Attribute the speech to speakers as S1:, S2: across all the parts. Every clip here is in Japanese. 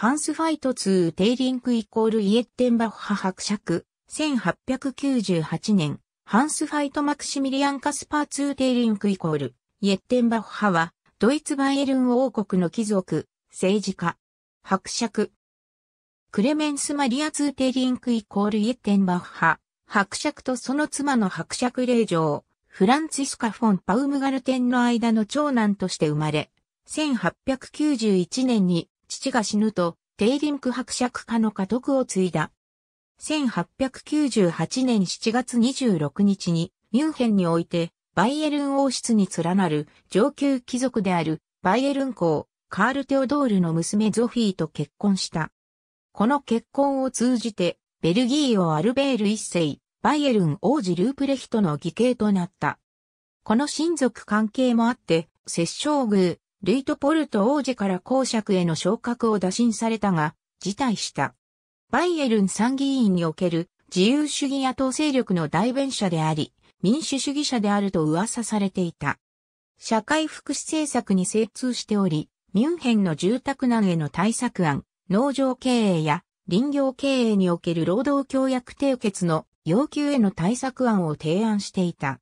S1: ハンスファイト2テイリンクイコールイエッテンバッハ伯爵、1898年、ハンスファイトマクシミリアン・カスパー2テイリンクイコール、イエッテンバッハは、ドイツバイエルン王国の貴族、政治家、伯爵。クレメンス・マリア2テイリンクイコールイエッテンバッハ、伯爵とその妻の伯爵令嬢、フランツィスカ・フォン・パウムガルテンの間の長男として生まれ、1891年に父が死ぬと、リンク伯爵家の家督を継いだ。1898年7月26日に、ミュンヘンにおいて、バイエルン王室に連なる上級貴族であるバイエルン公、カール・テオドールの娘ゾフィーと結婚した。この結婚を通じて、ベルギーをアルベール一世、バイエルン王子ループレヒトの義兄となった。この親族関係もあって、摂政宮、レイトポルト王子から公爵への昇格を打診されたが、辞退した。バイエルン参議院における自由主義野党勢力の代弁者であり、民主主義者であると噂されていた。社会福祉政策に精通しており、ミュンヘンの住宅難への対策案、農場経営や林業経営における労働協約締結の要求への対策案を提案していた。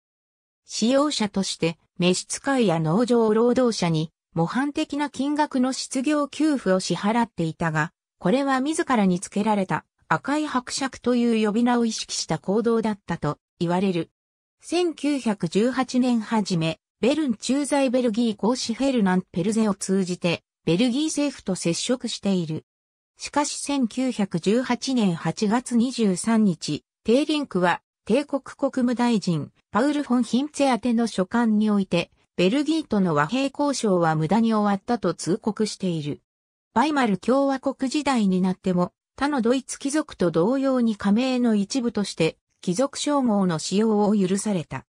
S1: 使用者として、召使いや農場労働者に模範的な金額の失業給付を支払っていたが、これは自らにつけられた赤い伯爵という呼び名を意識した行動だったと言われる。1918年初め、ベルン駐在ベルギー公使フェルナン・ペルゼを通じて、ベルギー政府と接触している。しかし1918年8月23日、テーリンクは帝国国務大臣、パウル・フォン・ヒンツェ宛ての書簡において、ベルギーとの和平交渉は無駄に終わったと通告している。バイマル共和国時代になっても、他のドイツ貴族と同様に加盟の一部として、貴族称号の使用を許された。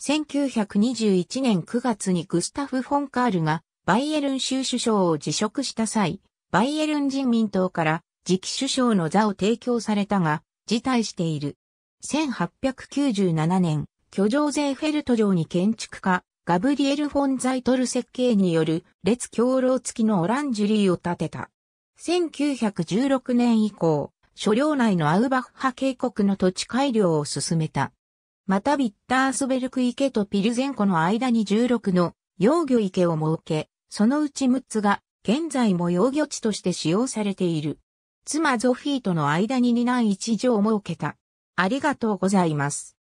S1: 1921年9月にグスタフ・フォンカールがバイエルン州首相を辞職した際、バイエルン人民党から次期首相の座を提供されたが、辞退している。1897年、居城ゼーフェルト城に建築家、ガブリエル・フォン・ザイトル設計による列強楼付きのオランジュリーを建てた。1916年以降、所領内のアウバッハ渓谷の土地改良を進めた。またビッタースベルク池とピルゼンコの間に16の養魚池を設け、そのうち6つが現在も養魚地として使用されている。妻ゾフィーとの間に2男1女を設けた。ありがとうございます。